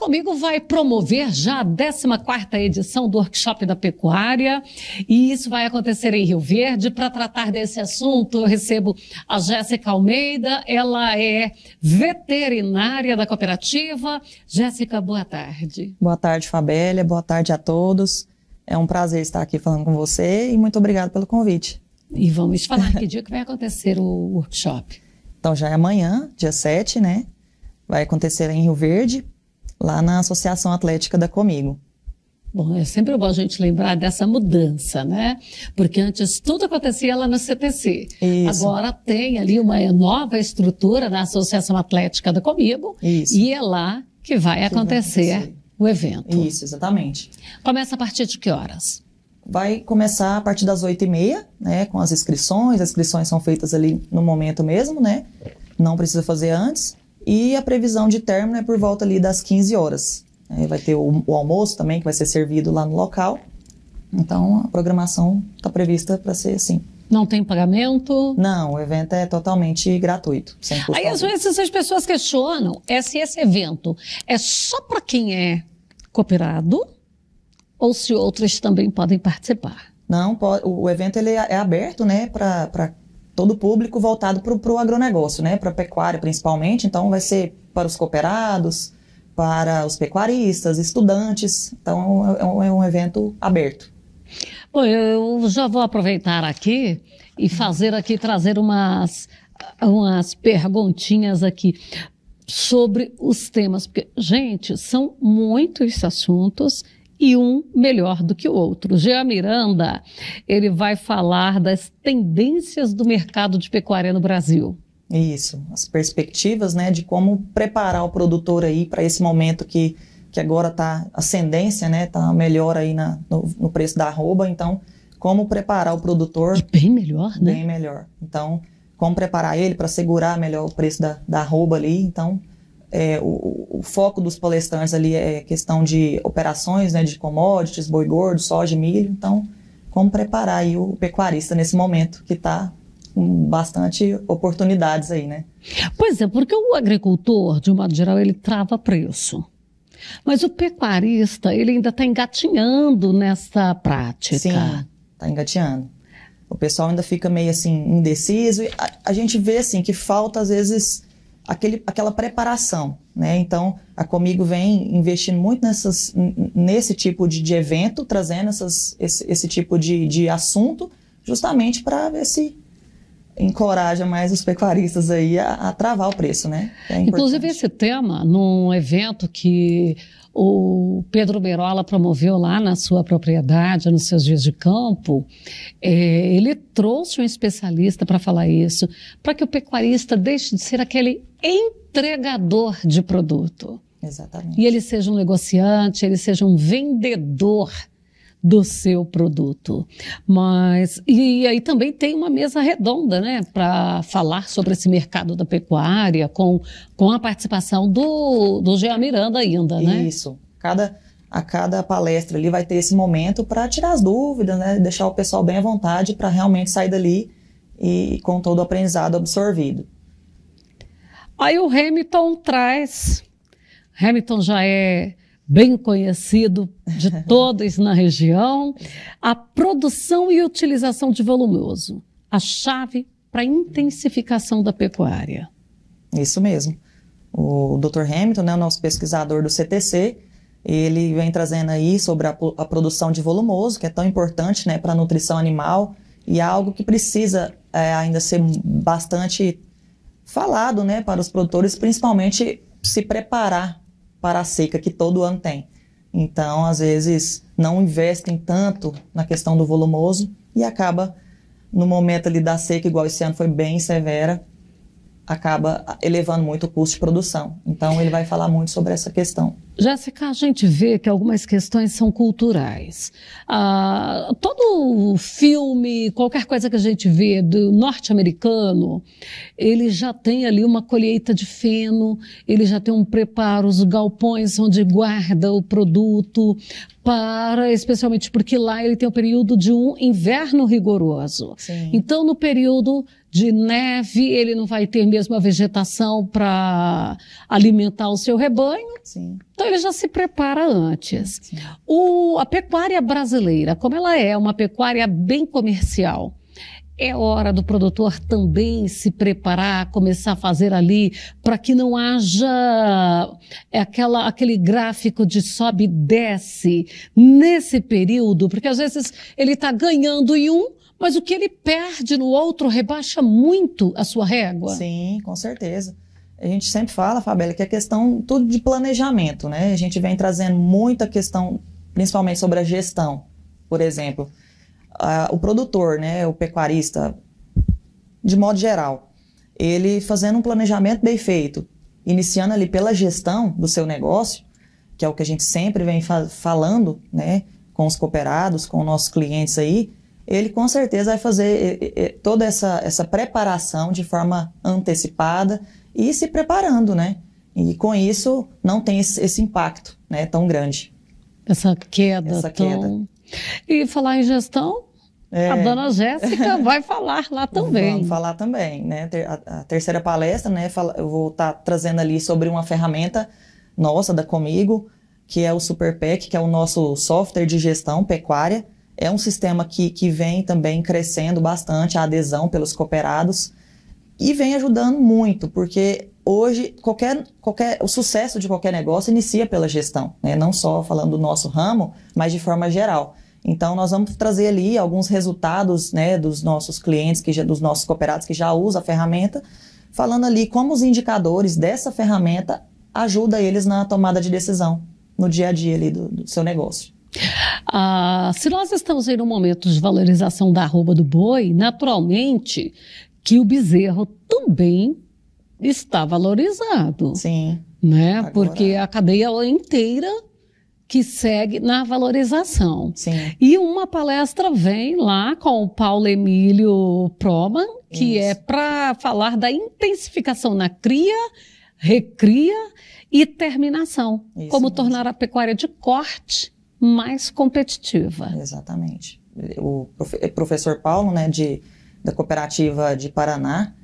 comigo vai promover já a 14ª edição do Workshop da Pecuária e isso vai acontecer em Rio Verde. Para tratar desse assunto, eu recebo a Jéssica Almeida, ela é veterinária da cooperativa. Jéssica, boa tarde. Boa tarde, Fabélia, boa tarde a todos. É um prazer estar aqui falando com você e muito obrigado pelo convite. E vamos falar que dia que vai acontecer o workshop. Então já é amanhã, dia 7, né? Vai acontecer em Rio Verde, lá na Associação Atlética da Comigo. Bom, é sempre bom a gente lembrar dessa mudança, né? Porque antes tudo acontecia lá no CTC. Isso. Agora tem ali uma nova estrutura na Associação Atlética da Comigo Isso. e é lá que vai, que acontecer, vai o evento. Isso, exatamente. Começa a partir de que horas? vai começar a partir das 8 e meia, né, com as inscrições. As inscrições são feitas ali no momento mesmo, né? Não precisa fazer antes. E a previsão de término é por volta ali das 15 horas. vai ter o, o, almoço também, que vai ser servido lá no local. Então, a programação está prevista para ser assim. Não tem pagamento? Não, o evento é totalmente gratuito. Aí, às vezes, as pessoas questionam é se esse evento é só para quem é cooperado ou se outras também podem participar. Não, o evento ele é, é aberto né, para todo público voltado para o agronegócio, né? Para a pecuária principalmente, então vai ser para os cooperados, para os pecuaristas, estudantes, então é um, é um evento aberto. Bom, eu já vou aproveitar aqui e fazer aqui, trazer umas, umas perguntinhas aqui sobre os temas, porque, gente, são muitos assuntos e um melhor do que o outro. Jean Miranda, ele vai falar das tendências do mercado de pecuária no Brasil. Isso, as perspectivas, né, de como preparar o produtor aí para esse momento que, que agora está ascendência, né, tá melhor aí na, no, no, preço da arroba, então como preparar o produtor... E bem melhor, né? Bem melhor. Então, como preparar ele para segurar melhor o preço da, da arroba ali, então é, o, o, foco dos palestrantes ali é questão de operações, né, de commodities, boi gordo, soja, milho. Então, como preparar aí o pecuarista nesse momento que está com bastante oportunidades aí, né? Pois é, porque o agricultor, de um modo geral, ele trava preço. Mas o pecuarista, ele ainda está engatinhando nessa prática. Sim, está engatinhando. O pessoal ainda fica meio assim indeciso. A, a gente vê assim que falta às vezes aquele, aquela preparação. Né? Então, a Comigo vem investindo muito nessas, nesse tipo de, de evento, trazendo essas, esse, esse tipo de, de assunto, justamente para ver se encoraja mais os pecuaristas aí a, a travar o preço, né? É Inclusive esse tema num evento que o Pedro Berola promoveu lá na sua propriedade, nos seus dias de campo, é, ele trouxe um especialista para falar isso, para que o pecuarista deixe de ser aquele entregador de produto. Exatamente. E ele seja um negociante, ele seja um vendedor do seu produto. Mas e aí também tem uma mesa redonda, né, para falar sobre esse mercado da pecuária com, com a participação do do Jean Miranda ainda, né? Isso. Cada a cada palestra ali vai ter esse momento para tirar as dúvidas, né, deixar o pessoal bem à vontade para realmente sair dali e com todo o aprendizado absorvido. Aí o Hamilton traz Hamilton já é bem conhecido de todos na região, a produção e utilização de volumoso, a chave para a intensificação da pecuária. Isso mesmo. O Dr. Hamilton, né, o nosso pesquisador do CTC, ele vem trazendo aí sobre a, a produção de volumoso, que é tão importante né, para a nutrição animal e é algo que precisa é, ainda ser bastante falado né, para os produtores, principalmente se preparar para a seca que todo ano tem. Então, às vezes, não investem tanto na questão do volumoso e acaba no momento ali da seca, igual esse ano foi bem severa, acaba elevando muito o custo de produção. Então, ele vai falar muito sobre essa questão. Jéssica, a gente vê que algumas questões são culturais. Ah, todo filme, qualquer coisa que a gente vê do norte-americano, ele já tem ali uma colheita de feno, ele já tem um preparo, os galpões onde guarda o produto, para, especialmente porque lá ele tem o período de um inverno rigoroso. Sim. Então, no período de neve, ele não vai ter mesmo a vegetação para alimentar o seu rebanho. Sim. Então ele já se prepara antes. O, a pecuária brasileira, como ela é uma pecuária bem comercial, é hora do produtor também se preparar, começar a fazer ali, para que não haja é aquela, aquele gráfico de sobe e desce nesse período, porque às vezes ele está ganhando em um, mas o que ele perde no outro rebaixa muito a sua régua. Sim, com certeza. A gente sempre fala, Fabela, que é questão tudo de planejamento, né? A gente vem trazendo muita questão, principalmente sobre a gestão, por exemplo. o produtor, né, o pecuarista, de modo geral, ele fazendo um planejamento bem feito, iniciando ali pela gestão do seu negócio, que é o que a gente sempre vem fa falando, né, com os cooperados, com nossos clientes aí, ele com certeza vai fazer toda essa, essa preparação de forma antecipada e se preparando, né? E com isso não tem esse, esse impacto né, tão grande. Essa queda. Essa tão... queda. E falar em gestão, é. a dona Jéssica vai falar lá também. Vamos falar também, né? A, a terceira palestra, né? Eu vou estar tá trazendo ali sobre uma ferramenta nossa da Comigo, que é o Superpec, que é o nosso software de gestão pecuária é um sistema que, que vem também crescendo bastante a adesão pelos cooperados e vem ajudando muito, porque hoje qualquer, qualquer, o sucesso de qualquer negócio inicia pela gestão, né? não só falando do nosso ramo, mas de forma geral. Então, nós vamos trazer ali alguns resultados né, dos nossos clientes, que já, dos nossos cooperados que já usam a ferramenta, falando ali como os indicadores dessa ferramenta ajuda eles na tomada de decisão no dia a dia ali do, do seu negócio. Ah, se nós estamos em um momento de valorização da arroba do boi, naturalmente que o bezerro também está valorizado. Sim. Né? Agora... Porque a cadeia inteira que segue na valorização. Sim. E uma palestra vem lá com o Paulo Emílio Proman, que Isso. é para falar da intensificação na cria, recria e terminação, Isso como mesmo. tornar a pecuária de corte mais competitiva. Exatamente. O é professor Paulo, né, de, da cooperativa de Paraná,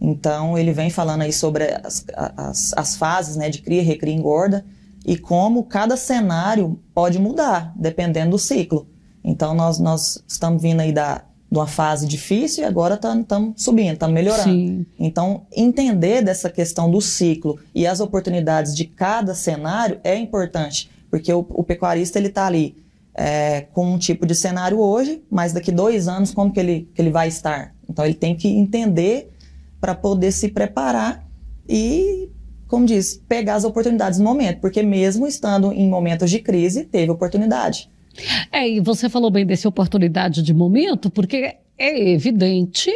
então ele vem falando aí sobre as, as, as fases né, de cria, recria e engorda e como cada cenário pode mudar dependendo do ciclo. Então nós, nós estamos vindo aí da, de uma fase difícil e agora estamos tá, subindo, estamos melhorando. Sim. Então, entender dessa questão do ciclo e as oportunidades de cada cenário é importante porque o, o pecuarista ele está ali é, com um tipo de cenário hoje, mas daqui dois anos como que ele, que ele vai estar? Então ele tem que entender para poder se preparar e, como diz, pegar as oportunidades no momento, porque mesmo estando em momentos de crise, teve oportunidade. É, e você falou bem dessa oportunidade de momento, porque é evidente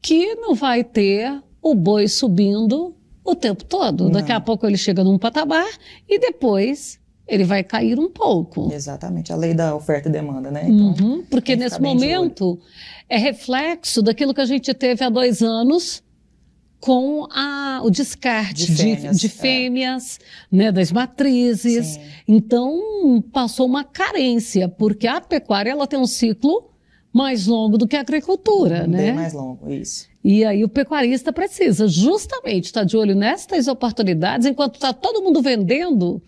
que não vai ter o boi subindo o tempo todo. Não. Daqui a pouco ele chega num patamar e depois ele vai cair um pouco. Exatamente, a lei da oferta e demanda, né? Então, uhum, porque nesse momento é reflexo daquilo que a gente teve há dois anos com a, o descarte de fêmeas, de, de é. fêmeas é. né, das matrizes. Sim. Então, passou uma carência, porque a pecuária ela tem um ciclo mais longo do que a agricultura, Bem né? Bem mais longo, isso. E aí o pecuarista precisa justamente estar tá de olho nestas oportunidades, enquanto está todo mundo vendendo,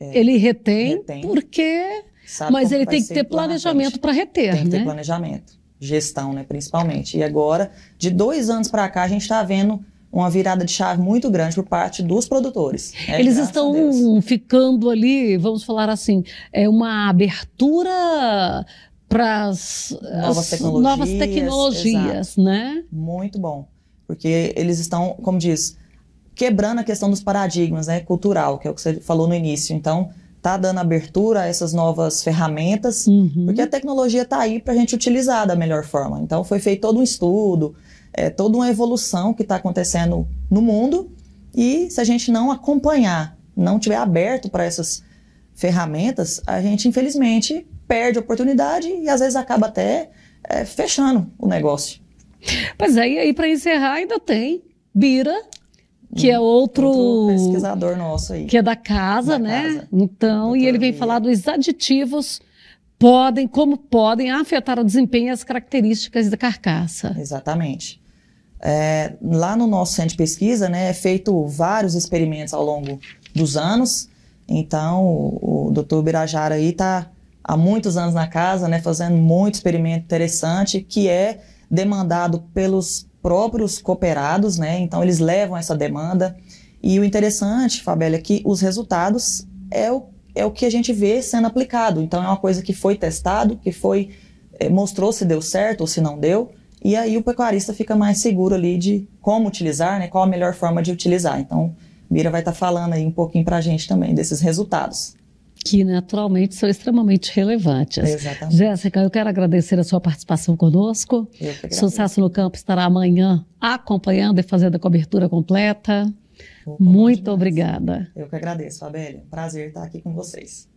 é. ele retém, retém, porque. Sabe mas ele tem que ter planejamento para reter. Tem que ter né? planejamento. Gestão, né, principalmente. E agora, de dois anos para cá, a gente está vendo uma virada de chave muito grande por parte dos produtores. Né? Eles estão ficando ali, vamos falar assim, é uma abertura para as novas tecnologias, novas tecnologias né? Muito bom, porque eles estão, como diz, quebrando a questão dos paradigmas, né, cultural, que é o que você falou no início. Então, tá dando abertura a essas novas ferramentas, uhum. porque a tecnologia está aí para a gente utilizar da melhor forma. Então, foi feito todo um estudo, é, toda uma evolução que está acontecendo no mundo, e se a gente não acompanhar, não tiver aberto para essas ferramentas, a gente, infelizmente, perde a oportunidade e às vezes acaba até é, fechando o negócio. Pois é, e aí para encerrar ainda tem Bira, que é uhum. outro, outro, pesquisador nosso aí. Que é da casa, da né? Casa. Então, Doutor e ele vem falar dos aditivos podem, como podem afetar o desempenho e as características da carcaça. Exatamente. É, lá no nosso centro de pesquisa, né, é feito vários experimentos ao longo dos anos. Então, o, o Dr. Birajara aí está há muitos anos na casa, né, fazendo muito experimento interessante que é demandado pelos próprios cooperados, né? Então eles levam essa demanda. E o interessante, Fabélia, é que os resultados é o, é o que a gente vê sendo aplicado. Então é uma coisa que foi testado, que foi é, mostrou se deu certo ou se não deu. E aí o pecuarista fica mais seguro ali de como utilizar, né? Qual a melhor forma de utilizar. Então, Mira vai estar tá falando aí um pouquinho para a gente também desses resultados que naturalmente são extremamente relevantes. Exatamente. Jéssica, eu quero agradecer a sua participação conosco. Sucesso no Campo estará amanhã acompanhando e fazendo a cobertura completa. Opa, Muito obrigada. Eu que agradeço, Fabélia. Prazer estar aqui com vocês.